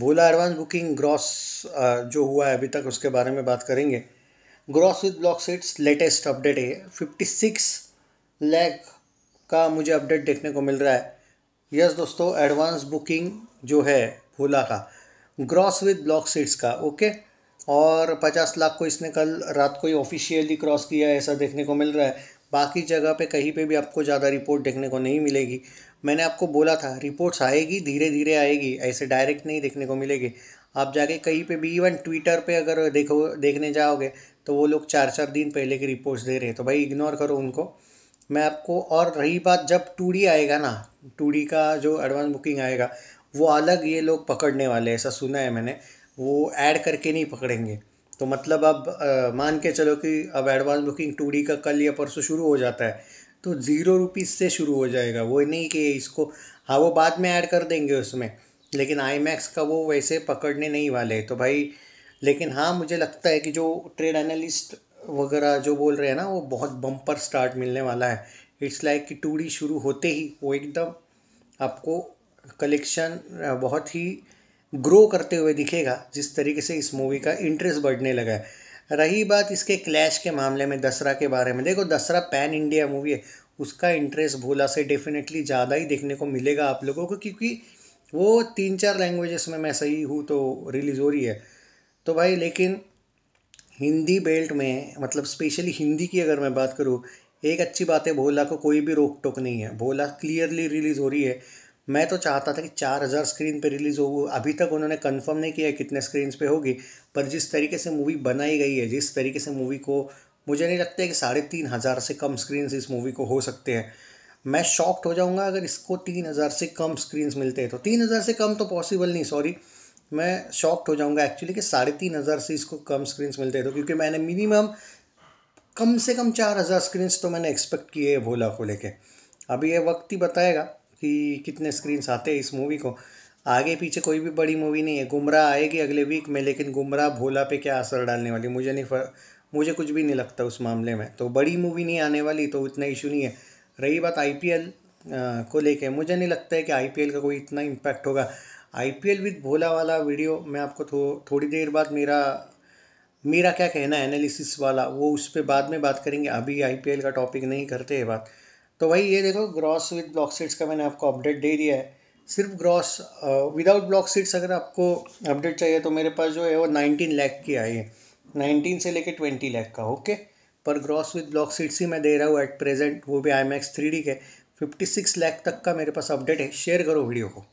भोला advance booking gross जो हुआ है अभी तक उसके बारे में बात करेंगे gross with block sets latest update है फिफ्टी सिक्स लैख का मुझे अपडेट देखने को मिल रहा है यस दोस्तों एडवांस बुकिंग जो है भोला का ग्रॉस विद ब्लॉक सीट्स का ओके और पचास लाख को इसने कल रात को ही ऑफिशियली क्रॉस किया है ऐसा देखने को मिल रहा है बाकी जगह पे कहीं पे भी आपको ज़्यादा रिपोर्ट देखने को नहीं मिलेगी मैंने आपको बोला था रिपोर्ट्स आएगी धीरे धीरे आएगी ऐसे डायरेक्ट नहीं देखने को मिलेगी आप जाके कहीं पे भी इवन ट्विटर पे अगर देखो देखने जाओगे तो वो लोग चार चार दिन पहले की रिपोर्ट्स दे रहे हैं तो भाई इग्नोर करो उनको मैं आपको और रही बात जब टू आएगा ना टू का जो एडवांस बुकिंग आएगा वो अलग ये लोग पकड़ने वाले ऐसा सुना है मैंने वो ऐड करके नहीं पकड़ेंगे तो मतलब अब आ, मान के चलो कि अब एडवांस बुकिंग टू का कल या परसों शुरू हो जाता है तो ज़ीरो रुपीज़ से शुरू हो जाएगा वो नहीं कि इसको हाँ वो बाद में ऐड कर देंगे उसमें लेकिन आई मैक्स का वो वैसे पकड़ने नहीं वाले तो भाई लेकिन हाँ मुझे लगता है कि जो ट्रेड एनालिस्ट वगैरह जो बोल रहे हैं ना वो बहुत बम्पर स्टार्ट मिलने वाला है इट्स लाइक कि टू शुरू होते ही वो एकदम आपको कलेक्शन बहुत ही ग्रो करते हुए दिखेगा जिस तरीके से इस मूवी का इंटरेस्ट बढ़ने लगा है रही बात इसके क्लैश के मामले में दसरा के बारे में देखो दसरा पैन इंडिया मूवी है उसका इंटरेस्ट भोला से डेफिनेटली ज़्यादा ही देखने को मिलेगा आप लोगों को क्योंकि वो तीन चार लैंग्वेजेस में मैं सही हूँ तो रिलीज़ हो रही है तो भाई लेकिन हिंदी बेल्ट में मतलब स्पेशली हिंदी की अगर मैं बात करूँ एक अच्छी बात है भोला को कोई भी रोक टोक नहीं है भोला क्लियरली रिलीज़ हो रही है मैं तो चाहता था कि चार हज़ार स्क्रीन पे रिलीज़ हो अभी तक उन्होंने कंफर्म नहीं किया कितने स्क्रीन पे होगी पर जिस तरीके से मूवी बनाई गई है जिस तरीके से मूवी को मुझे नहीं लगता है कि साढ़े तीन हज़ार से कम स्क्रीन इस मूवी को हो सकते हैं मैं शॉक्ड हो जाऊंगा अगर इसको तीन हज़ार से कम स्क्रीन्स मिलते हैं तो तीन हज़ार से कम तो पॉसिबल नहीं सॉरी मैं शॉक्ड हो जाऊंगा एक्चुअली कि साढ़े तीन हज़ार से इसको कम स्क्रीन्स मिलते हैं तो क्योंकि मैंने मिनिमम कम से कम चार हज़ार स्क्रीन्स तो मैंने एक्सपेक्ट किए हैं भोला को लेके अभी ये वक्त ही बताएगा कि कितने स्क्रीन्स आते हैं इस मूवी को आगे पीछे कोई भी बड़ी मूवी नहीं है गुमराह आएगी अगले वीक में लेकिन गुमराह भोला पे क्या असर डालने वाली मुझे नहीं फर, मुझे कुछ भी नहीं लगता उस मामले में तो बड़ी मूवी नहीं आने वाली तो इतना इशू नहीं है रही बात आई को लेके मुझे नहीं लगता है कि आई का कोई इतना इम्पैक्ट होगा आई पी विद भोला वाला वीडियो मैं आपको थो, थोड़ी देर बाद मेरा मेरा क्या कहना है एनालिसिस वाला वो उस पर बाद में बात करेंगे अभी आई का टॉपिक नहीं करते हैं बात तो भाई ये देखो ग्रॉस विद ब्लॉक सीट्स का मैंने आपको अपडेट दे दिया है सिर्फ ग्रॉस विदाउट ब्लॉक सीट्स अगर आपको अपडेट चाहिए तो मेरे पास जो है वो नाइनटीन लैख की आई है नाइनटीन से लेकर ट्वेंटी लैख का ओके पर ग्रॉस विद ब्लॉक सीट्स ही मैं दे रहा हूँ एट प्रेजेंट वो भी आई मैक्स थ्री डी के फिफ्टी सिक्स लैख तक का मेरे पास अपडेट है शेयर करो वीडियो को